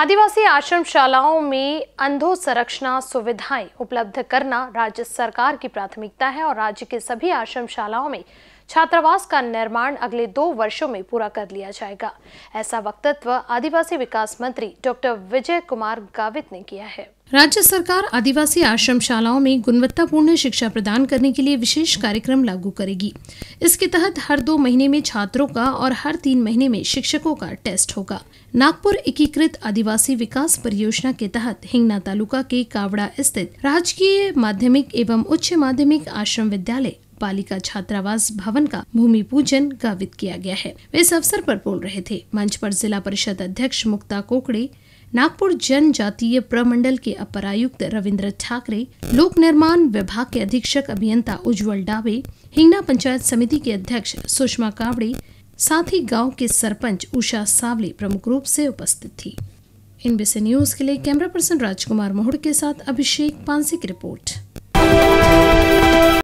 आदिवासी आश्रमशालाओं में अंधो संरक्षणा सुविधाएं उपलब्ध करना राज्य सरकार की प्राथमिकता है और राज्य के सभी आश्रमशालाओं में छात्रावास का निर्माण अगले दो वर्षों में पूरा कर लिया जाएगा ऐसा वक्तत्व आदिवासी विकास मंत्री डॉक्टर विजय कुमार गावित ने किया है राज्य सरकार आदिवासी आश्रमशालाओं में गुणवत्तापूर्ण शिक्षा प्रदान करने के लिए विशेष कार्यक्रम लागू करेगी इसके तहत हर दो महीने में छात्रों का और हर तीन महीने में शिक्षकों का टेस्ट होगा नागपुर एकीकृत आदिवासी विकास परियोजना के तहत हिंगना तालुका के कावड़ा स्थित राजकीय माध्यमिक एवं उच्च माध्यमिक आश्रम विद्यालय बालिका छात्रावास भवन का भूमि पूजन गावित किया गया है वे इस अवसर पर बोल रहे थे मंच पर जिला परिषद अध्यक्ष मुक्ता कोकड़े नागपुर जनजातीय प्रमंडल के अपर आयुक्त रविंद्र ठाकरे लोक निर्माण विभाग के अधीक्षक अभियंता उज्जवल डाबे हिंगना पंचायत समिति के अध्यक्ष सुषमा कावड़े साथ ही गांव के सरपंच उषा सावले प्रमुख रूप से उपस्थित थी बीसी न्यूज के लिए कैमरा पर्सन राजकुमार मोहड़ के साथ अभिषेक पांसी की रिपोर्ट